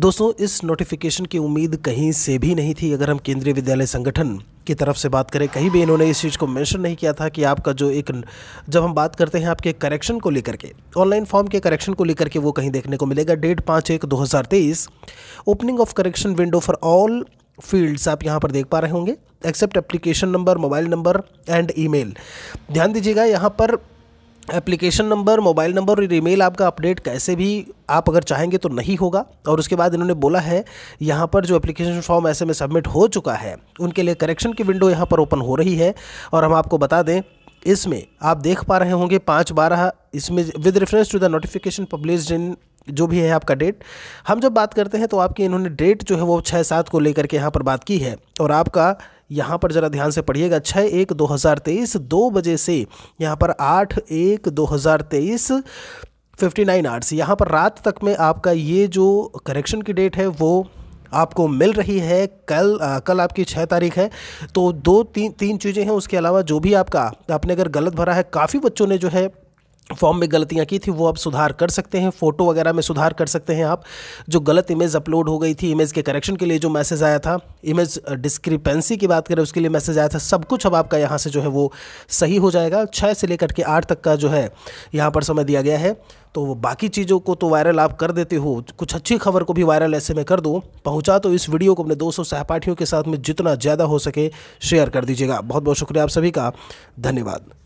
दोस्तों इस नोटिफिकेशन की उम्मीद कहीं से भी नहीं थी अगर हम केंद्रीय विद्यालय संगठन की तरफ से बात करें कहीं भी इन्होंने इस चीज़ को मेंशन नहीं किया था कि आपका जो एक जब हम बात करते हैं आपके करेक्शन को लेकर के ऑनलाइन फॉर्म के करेक्शन को लेकर के वो कहीं देखने को मिलेगा डेट पाँच एक दो हज़ार तेईस opening of correction window for all fields आप यहाँ पर देख पा रहे होंगे except application number mobile number and email ध्यान दीजिएगा यहाँ पर एप्लीकेशन नंबर मोबाइल नंबर और ईमेल आपका अपडेट कैसे भी आप अगर चाहेंगे तो नहीं होगा और उसके बाद इन्होंने बोला है यहाँ पर जो एप्लीकेशन फॉर्म ऐसे में सबमिट हो चुका है उनके लिए करेक्शन की विंडो यहाँ पर ओपन हो रही है और हम आपको बता दें इसमें आप देख पा रहे होंगे पाँच बारह इसमें with reference to the notification publish in जो भी है आपका डेट हम जब बात करते हैं तो आपकी इन्होंने डेट जो है वो छः सात को लेकर के यहाँ पर बात की है और आपका यहाँ पर ज़रा ध्यान से पढ़िएगा छः एक दो हज़ार तेईस दो बजे से यहाँ पर आठ एक दो हज़ार तेईस फिफ्टी नाइन आवर्स यहाँ पर रात तक में आपका ये जो करेक्शन की डेट है वो आपको मिल रही है कल आ, कल आपकी छः तारीख है तो दो तीन तीन चीज़ें हैं उसके अलावा जो भी आपका आपने अगर गलत भरा है काफ़ी बच्चों ने जो है फॉर्म में गलतियां की थी वो आप सुधार कर सकते हैं फ़ोटो वगैरह में सुधार कर सकते हैं आप जो गलत इमेज अपलोड हो गई थी इमेज के करेक्शन के लिए जो मैसेज आया था इमेज डिस्क्रिपेंसी की बात करें उसके लिए मैसेज आया था सब कुछ अब आपका यहाँ से जो है वो सही हो जाएगा छः से लेकर के आठ तक का जो है यहाँ पर समय दिया गया है तो बाकी चीज़ों को तो वायरल आप कर देते हो कुछ अच्छी खबर को भी वायरल ऐसे में कर दो पहुँचा तो इस वीडियो को अपने दोस्तों सहपाठियों के साथ में जितना ज़्यादा हो सके शेयर कर दीजिएगा बहुत बहुत शुक्रिया आप सभी का धन्यवाद